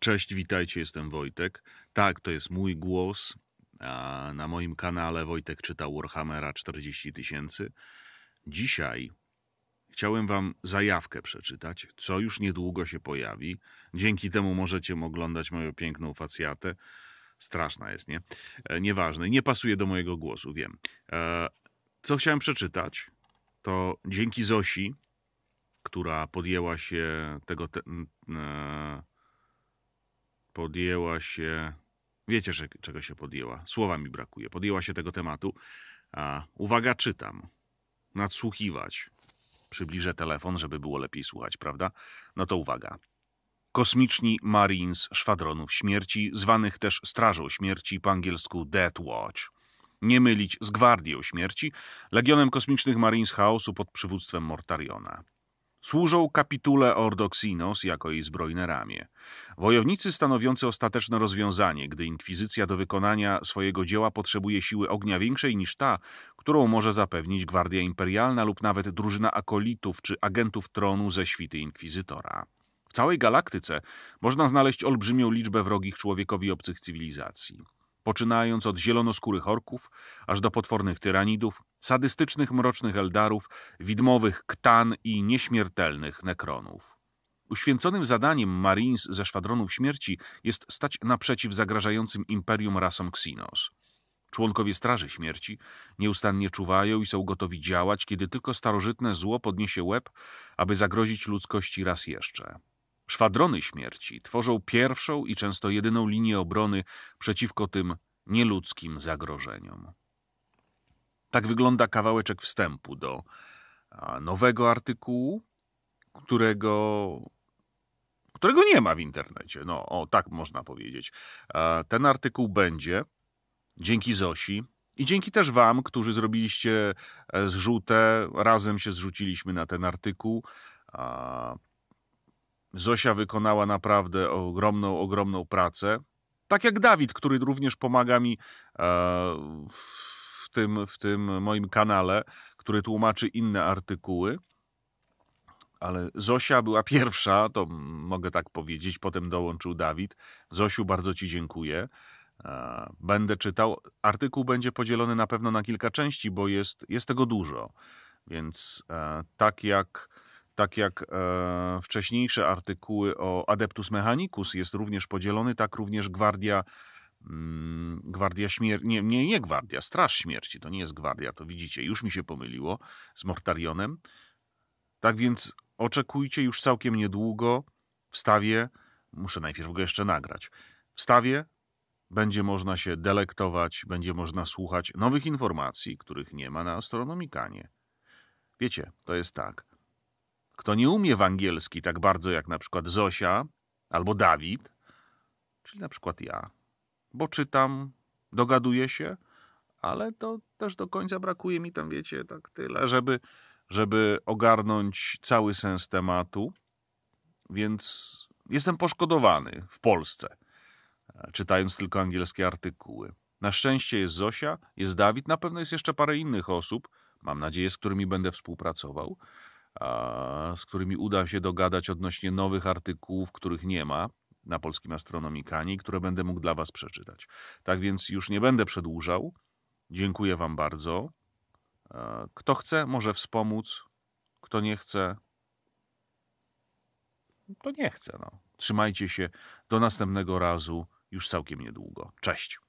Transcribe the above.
Cześć, witajcie, jestem Wojtek. Tak, to jest mój głos. Na moim kanale Wojtek czyta Warhammera 40 tysięcy. Dzisiaj chciałem wam zajawkę przeczytać, co już niedługo się pojawi. Dzięki temu możecie oglądać moją piękną facjatę. Straszna jest, nie? E, nieważne, nie pasuje do mojego głosu, wiem. E, co chciałem przeczytać, to dzięki Zosi, która podjęła się tego te, e, podjęła się. Wiecie, że, czego się podjęła? Słowa mi brakuje. Podjęła się tego tematu. A, uwaga, czytam. Nadsłuchiwać. Przybliżę telefon, żeby było lepiej słuchać, prawda? No to uwaga. Kosmiczni Marines Szwadronów Śmierci, zwanych też Strażą Śmierci, po angielsku Death Watch nie mylić z Gwardią Śmierci, Legionem Kosmicznych Marines Chaosu pod przywództwem Mortariona. Służą kapitule Ordoxinos jako jej zbrojne ramię. Wojownicy stanowiący ostateczne rozwiązanie, gdy inkwizycja do wykonania swojego dzieła potrzebuje siły ognia większej niż ta, którą może zapewnić Gwardia Imperialna lub nawet drużyna akolitów czy agentów tronu ze świty inkwizytora. W całej galaktyce można znaleźć olbrzymią liczbę wrogich człowiekowi obcych cywilizacji poczynając od zielonoskórych orków, aż do potwornych tyranidów, sadystycznych mrocznych eldarów, widmowych ktan i nieśmiertelnych nekronów. Uświęconym zadaniem Marines ze Szwadronów Śmierci jest stać naprzeciw zagrażającym imperium rasom Xinos. Członkowie Straży Śmierci nieustannie czuwają i są gotowi działać, kiedy tylko starożytne zło podniesie łeb, aby zagrozić ludzkości raz jeszcze. Szwadrony śmierci tworzą pierwszą i często jedyną linię obrony przeciwko tym nieludzkim zagrożeniom. Tak wygląda kawałeczek wstępu do nowego artykułu, którego, którego nie ma w internecie. No, o, tak można powiedzieć. Ten artykuł będzie dzięki Zosi, i dzięki też Wam, którzy zrobiliście e, zrzutę, razem się zrzuciliśmy na ten artykuł. Zosia wykonała naprawdę ogromną, ogromną pracę. Tak jak Dawid, który również pomaga mi e, w tym, w tym moim kanale, który tłumaczy inne artykuły. Ale Zosia była pierwsza, to mogę tak powiedzieć, potem dołączył Dawid. Zosiu, bardzo Ci dziękuję. E, będę czytał. Artykuł będzie podzielony na pewno na kilka części, bo jest, jest tego dużo. Więc e, tak jak tak jak e, wcześniejsze artykuły o Adeptus Mechanicus jest również podzielony, tak również Gwardia mm, Gwardia Śmierci, nie, nie, nie Gwardia, Straż Śmierci, to nie jest Gwardia, to widzicie, już mi się pomyliło z Mortarionem. Tak więc oczekujcie już całkiem niedługo wstawie, muszę najpierw go jeszcze nagrać, wstawie będzie można się delektować, będzie można słuchać nowych informacji, których nie ma na astronomikanie. Wiecie, to jest tak kto nie umie w angielski tak bardzo jak na przykład Zosia albo Dawid, czyli na przykład ja, bo czytam, dogaduję się, ale to też do końca brakuje mi tam, wiecie, tak tyle, żeby, żeby ogarnąć cały sens tematu, więc jestem poszkodowany w Polsce, czytając tylko angielskie artykuły. Na szczęście jest Zosia, jest Dawid, na pewno jest jeszcze parę innych osób, mam nadzieję, z którymi będę współpracował, z którymi uda się dogadać odnośnie nowych artykułów, których nie ma na polskim Astronomikanie i które będę mógł dla Was przeczytać. Tak więc już nie będę przedłużał. Dziękuję Wam bardzo. Kto chce, może wspomóc. Kto nie chce, to nie chce. No. Trzymajcie się. Do następnego razu, już całkiem niedługo. Cześć.